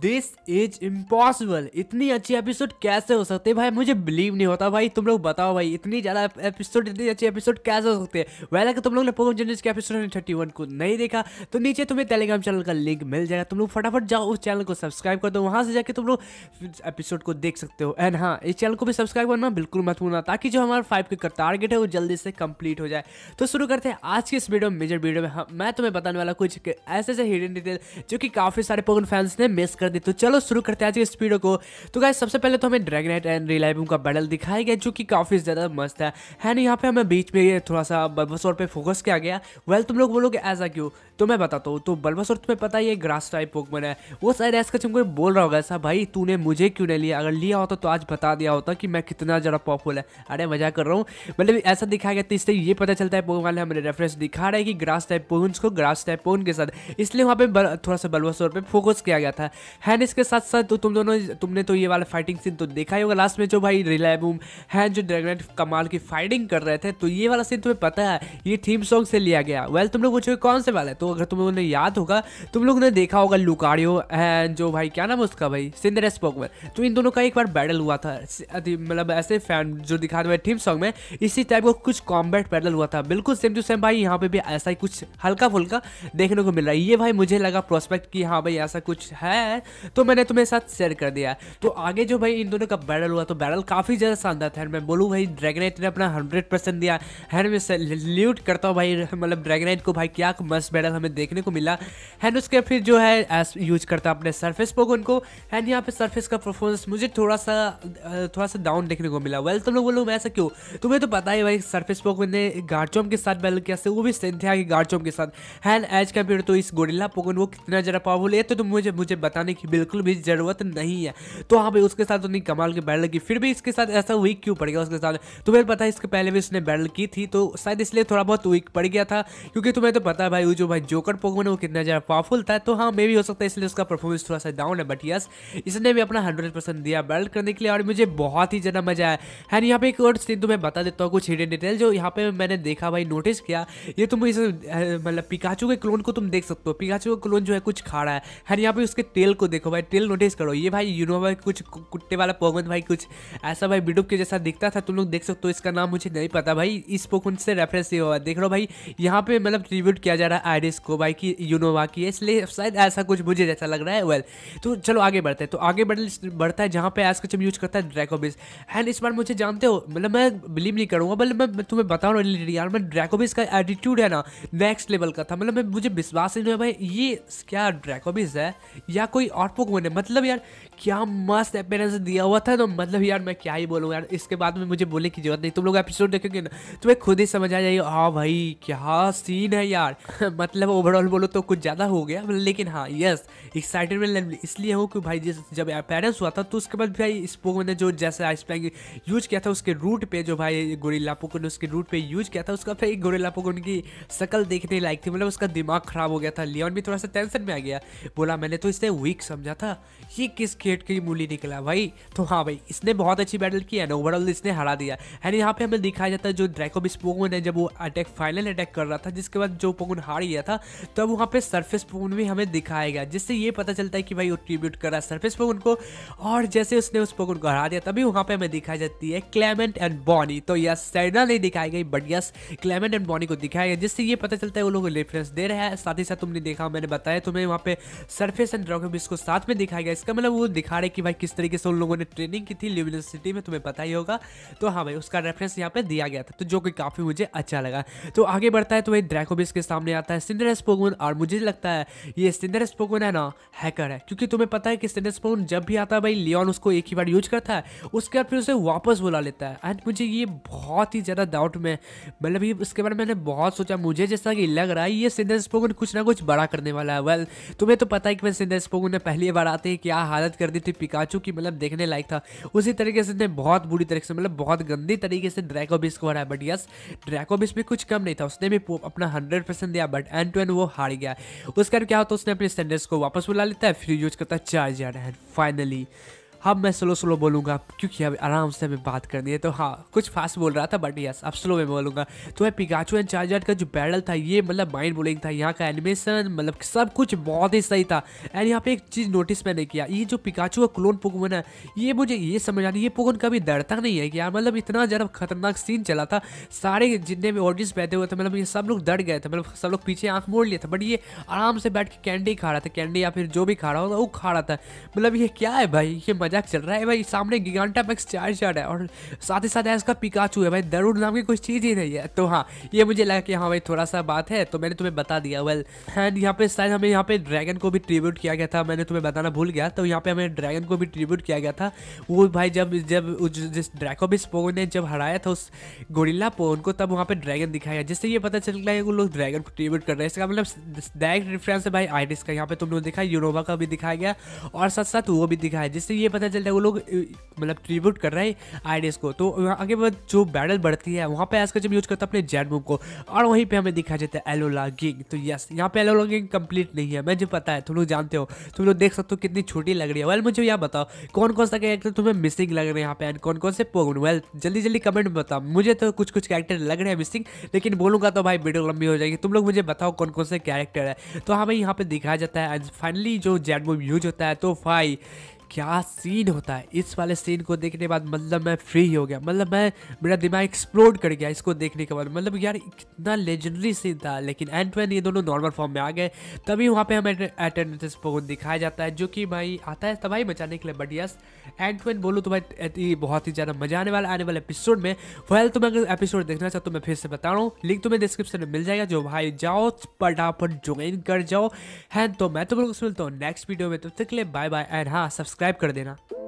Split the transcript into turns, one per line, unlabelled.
this is impossible इतनी अच्छी episode कैसे हो सकते भाई मुझे बिलीव नहीं होता भाई तुम लोग बताओ भाई इतनी ज़्यादा एपिसोड इतनी अच्छी एपिसोड कैसे हो सकते हैं वह अगर तुम लोग ने पोकम जनरेस के एपिसोड थर्टी वन को नहीं देखा तो नीचे तुम्हें टेलीग्राम चैनल का लिंक मिल जाएगा तुम लोग फटाफट जाओ उस चैनल को सब्सक्राइब कर दो वहाँ से जाकर तुम लोग एपिसोड को देख सकते हो एंड हाँ इस चैनल को भी सब्सक्राइब करना बिल्कुल मत ताकि जो हमारा फाइव के का टारगेट है वो जल्दी से कंप्लीट हो जाए तो शुरू करते हैं आज के इस वीडियो में मेजर वीडियो में मैं तुम्हें बताने वाला कुछ ऐसे ऐसे हिडन डिटेल जो कि काफ़ी सारे पोगन फैंस ने मिस कर दे तो चलो शुरू करते हैं आज के स्पीडो को तो गाय सबसे पहले तो हमें ड्रैगनेट एंड रिलाइबम का बैटल दिखाया गया जो कि काफ़ी ज़्यादा मस्त है एंड यहाँ पे हमें बीच में थोड़ा सा बल्बसोर पे फोकस किया गया वेल तुम लोग बोलोगे ऐसा क्यों तो मैं बताता हूँ तो बल्बसोर तुम्हें पता है ग्रास टाइप पोकमन है वो शायद ऐसा तुमको बोल रहा होगा ऐसा भाई तूने मुझे क्यों नहीं लिया अगर लिया होता तो आज बता दिया होता कि मैं कितना ज़्यादा पॉपुलर है अरे मजा कर रहा हूँ मतलब ऐसा दिखाया गया तो इससे ये पता चलता है पोकमन हमें रेफरेंस दिखा रहे हैं कि ग्रास टाइप पोकन को ग्रास टाइप पोकन के साथ इसलिए वहाँ पे थोड़ा सा बल्बसोर पर फोकस किया गया था हैन इसके साथ साथ तो तुम दोनों तुमने तो ये वाला फाइटिंग सीन तो देखा ही होगा लास्ट में जो भाई रिलायबूम है जो ड्रैगनेट कमाल की फाइटिंग कर रहे थे तो ये वाला सीन तुम्हें पता है ये थीम सॉन्ग से लिया गया वेल तुम लोग पूछोगे कौन से वाला है तो अगर तुम लोगों ने याद होगा तुम लोगों ने देखा होगा लुकारियो है जो भाई क्या नाम है उसका भाई सिंदरेस में तो इन दोनों का एक बार बैटल हुआ था मतलब ऐसे फैन जो दिखा दो थीम सॉन्ग में इसी टाइप का कुछ कॉम्बैट बैटल हुआ था बिल्कुल सेम टू सेम भाई यहाँ पे भी ऐसा ही कुछ हल्का फुल्का देखने को मिल रहा है ये भाई मुझे लगा प्रोस्पेक्ट कि हाँ भाई ऐसा कुछ है तो मैंने तुम्हें साथ शेयर कर दिया तो आगे जो भाई इन दोनों का बैरल हुआ तो बैरल काफ़ी ज़्यादा शानदार था मैं बोलूँ भाई ड्रैगनाइट ने अपना हंड्रेड परसेंट दिया है में सल्यूट करता हूँ भाई मतलब ड्रैगनाइट को भाई क्या मस्त बैरल हमें देखने को मिला है उसके फिर जो है यूज करता अपने सर्फेस पोगन को एंड यहाँ पे सर्फेस का परफॉर्मेंस मुझे थोड़ा सा थोड़ा सा डाउन देखने को मिला वेल तुम तो लोग बोलो मैं ऐसा क्यों तुम्हें तो पता ही भाई सर्फेस पोगन ने गार्डचोम के साथ बैटल किया वो भी सेंथिया के गार्डचोम के साथ हैंड एज कंपेयर तो इस गोरिल्ला पोगन वो कितना ज़्यादा पावरफुल है तो तुम तो मुझे मुझे बताने करने की बिल्कुल भी ज़रूरत नहीं है तो हाँ भाई उसके साथ तो नहीं कमाल की बैटल की फिर भी इसके साथ ऐसा वीक क्यों पड़ गया उसके साथ तुम्हें तो पता है इसके पहले भी उसने बैटल की थी तो शायद इसलिए थोड़ा बहुत वीक पड़ गया था क्योंकि तुम्हें तो पता है भाई वो जो भाई जोकर पोकमोन वो कितना ज़्यादा पावरफुल था तो हाँ मे भी हो सकता है इसलिए उसका परफॉर्मेंस थोड़ा सा डाउन है बट यस इसने भी अपना हंड्रेड दिया बैटल करने के लिए और मुझे बहुत ही ज़्यादा मजा आया है यहाँ पे एक और सीन तुम्हें तो बता देता हूँ कुछ हिडन डिटेल जो यहाँ पे मैंने देखा भाई नोटिस किया ये तुम इस मतलब पिकाचू के क्लोन को तुम देख सकते हो पिकाचू का क्लोन जो है कुछ खा रहा है यहाँ पे उसके तेल टेल को देखो भाई टेल नोटिस करो ये भाई यूनो भाई कुछ कुत्ते वाला पोगन भाई कुछ ऐसा भाई बिडुप के जैसा दिखता था तुम लोग देख सकते हो इसका नाम मुझे नहीं पता भाई इस पोकमन से रेफरेंस ये हुआ देख रहे भाई यहाँ पे मतलब ट्रीब्यूट किया जा रहा है आयरिस को भाई की यूनोवा की इसलिए शायद ऐसा कुछ मुझे जैसा लग रहा है वेल तो चलो आगे बढ़ते हैं तो आगे बढ़ता है जहाँ पे आज कचम यूज करता है ड्रैकोबिस एंड इस बार मुझे जानते हो मतलब मैं बिलीव नहीं करूँगा बल्कि मतलब मैं तुम्हें बता रहा हूँ यार मैं ड्रैकोबिस का एटीट्यूड है ना नेक्स्ट लेवल का था मतलब मुझे विश्वास नहीं हुआ भाई ये क्या ड्रैकोबिस है या कोई कोई और पोकमोन है मतलब यार क्या मस्त अपेरेंस दिया हुआ था तो मतलब यार मैं क्या ही बोलूँ यार इसके बाद में मुझे बोलने की जरूरत नहीं तुम लोग एपिसोड देखोगे ना तुम्हें खुद ही समझ आ जाएगी हाँ भाई क्या सीन है यार मतलब ओवरऑल बोलो तो कुछ ज़्यादा हो गया मतलब लेकिन हाँ यस एक्साइटेड में इसलिए हूँ कि भाई जिस जब अपेरेंस हुआ था तो उसके बाद भाई इस पोकमोन ने जो जैसे आइस पैंग यूज किया था उसके रूट पे जो भाई गोरिल्ला पोकन ने उसके रूट पे यूज किया था उसका फिर एक गोरिल्ला पोकन की शक्ल देखने लायक थी मतलब उसका दिमाग खराब हो गया था लियोन भी थोड़ा सा टेंशन में आ गया बोला मैंने तो इससे वीक वीक समझा था ये किस खेट की मूली निकला भाई तो हाँ भाई इसने बहुत अच्छी बैटल की एंड ओवरऑल इसने हरा दिया एंड यहाँ पे हमें दिखाया जाता है जो ड्रैको बिस्पोगन है जब वो अटैक फाइनल अटैक कर रहा था जिसके बाद जो पोगन हार गया था तब तो वहाँ पे सर्फेस पोगन भी हमें दिखाया गया जिससे ये पता चलता है कि भाई वो ट्रीब्यूट कर रहा है सर्फेस पोगन को और जैसे उसने उस पोगन को हरा दिया तभी वहाँ पर हमें दिखाई जाती है क्लेमेंट एंड बॉनी तो यस सैडा नहीं दिखाई गई but yes Clement and Bonnie को दिखाया गया जिससे ये पता चलता है वो लोग रेफरेंस दे रहा है साथ ही साथ तुमने देखा मैंने बताया तुम्हें वहाँ पे सर्फेस एंड ड्रैको को साथ में दिखाया गया इसका मतलब वो दिखा रहे कि भाई किस तरीके से उन लोगों ने ट्रेनिंग की थी सिटी में तुम्हें पता ही होगा तो हाँ भाई उसका रेफरेंस यहाँ पे दिया गया था तो जो कि काफ़ी मुझे अच्छा लगा तो आगे बढ़ता है तो वही ड्रैकोबिस के सामने आता है सिंडर स्पोगन और मुझे लगता है ये सिंडर स्पोगन है ना हैकर है क्योंकि तुम्हें पता है कि सिंडर स्पोगन जब भी आता है भाई लियोन उसको एक ही बार यूज करता है उसके बाद फिर उसे वापस बुला लेता है एंड मुझे ये बहुत ही ज़्यादा डाउट में मतलब ये उसके बारे में मैंने बहुत सोचा मुझे जैसा कि लग रहा है ये सिंडर स्पोगन कुछ ना कुछ बड़ा करने वाला है वेल तुम्हें तो पता है कि मैं सिंडर स्पोगन ने पहली बार आते ही क्या हालत कर दी थी पिकाचू की मतलब देखने लायक था उसी तरीके से बहुत बुरी तरीके से मतलब बहुत गंदी तरीके से ड्रैकोबिस को हराया बट यस ड्रैकोबिस भी कुछ कम नहीं था उसने भी अपना हंड्रेड परसेंट दिया बट एंड टू एंड वो हार गया उसका क्या होता है उसने अपने स्टैंडर्ड्स को वापस बुला लेता है फिर यूज करता है चार्ज एंड फाइनली अब हाँ, मैं स्लो स्लो बोलूँगा क्योंकि अब आराम से हमें बात करनी है तो हाँ कुछ फास्ट बोल रहा था बट यस अब स्लो में बोलूँगा तो है पिकाचू एंड चार्जर का जो बैडल था ये मतलब माइंड बोलिंग था यहाँ का एनिमेशन मतलब सब कुछ बहुत ही सही था एंड यहाँ पे एक चीज़ नोटिस मैंने किया ये जो पिकाचू का क्लोन पोकमोन है ये मुझे ये समझ आ रही ये पोकमोन कभी डरता नहीं है कि यार मतलब इतना ज़्यादा खतरनाक सीन चला था सारे जितने भी ऑडियंस बैठे हुए थे मतलब ये सब लोग डर गए थे मतलब सब लोग पीछे आँख मोड़ लिया था बट ये आराम से बैठ के कैंडी खा रहा था कैंडी या फिर जो भी खा रहा होगा वो खा रहा था मतलब ये क्या है भाई ये मजाक चल रहा है भाई सामने गिगांटा मैक्स चार्ज चार है और साथ ही साथ है इसका पिकाचू है भाई दरुड नाम की कुछ चीज़ ही नहीं है तो हाँ ये मुझे लगा कि हाँ भाई थोड़ा सा बात है तो मैंने तुम्हें बता दिया वेल एंड यहाँ पे शायद हमें यहाँ पे ड्रैगन को भी ट्रिब्यूट किया गया था मैंने तुम्हें बताना भूल गया तो यहाँ पे हमें ड्रैगन को भी ट्रिब्यूट किया गया था वो भाई जब जब जिस ड्रैकोबिस पोगो ने जब हराया था उस गोरिल्ला पोन को तब वहाँ पे ड्रैगन दिखाया जिससे ये पता चल गया है वो लोग ड्रैगन को ट्रिब्यूट कर रहे हैं इसका मतलब डायरेक्ट रिफरेंस है भाई आइडिस का यहाँ पे तुमने लोग देखा यूनोवा का भी दिखाया गया और साथ साथ वो भी दिखाया जिससे ये पता चलता है वो लोग मतलब ट्रीब्यूट कर रहे हैं आइडियाज़ को तो आगे बाद जो बैटल बढ़ती है वहाँ पे का जब यूज करता है अपने जेड मूव को और वहीं पे हमें दिखा जाता है एलोला गिंग तो यस यहाँ पे एलोला गिंग कंप्लीट नहीं है मुझे पता है तुम लोग जानते हो तुम लोग देख सकते हो कितनी छोटी लग रही है वेल मुझे यहाँ बताओ कौन कौन सा कैरेक्टर तुम्हें मिसिंग लग रहे हैं यहाँ पे एंड कौन कौन से पोगन वेल जल्दी जल्दी कमेंट में बताओ मुझे तो कुछ कुछ कैरेक्टर लग रहे हैं मिसिंग लेकिन बोलूँगा तो भाई वीडियो लंबी हो जाएगी तुम लोग मुझे बताओ कौन कौन से कैरेक्टर है तो हमें यहाँ पे दिखाया जाता है एंड फाइनली जो जेड मूव यूज होता है तो फाइव क्या सीन होता है इस वाले सीन को देखने के बाद मतलब मैं फ्री हो गया मतलब मैं मेरा दिमाग एक्सप्लोड कर गया इसको देखने के बाद मतलब यार इतना लेजेंडरी सीन था लेकिन एंड ये दोनों नॉर्मल फॉर्म में आ गए तभी वहाँ पे हमें अटेंडेंस पर दिखाया जाता है जो कि भाई आता है तबाही मचाने के लिए बट यस एंड वैन बोलूँ तो भाई बहुत ही ज़्यादा मजा आने वाला आने वाले एपिसोड में वेल तुम्हें अगर एपिसोड देखना चाहता तो मैं फिर से बता रहा हूँ लिंक तुम्हें डिस्क्रिप्शन में मिल जाएगा जो भाई जाओ फटाफट ज्वाइन कर जाओ है तो मैं तुम तो लोग मिलता हूँ नेक्स्ट वीडियो में तब तक के लिए बाय बाय एंड हाँ सब्सक्राइब सब्सक्राइब कर देना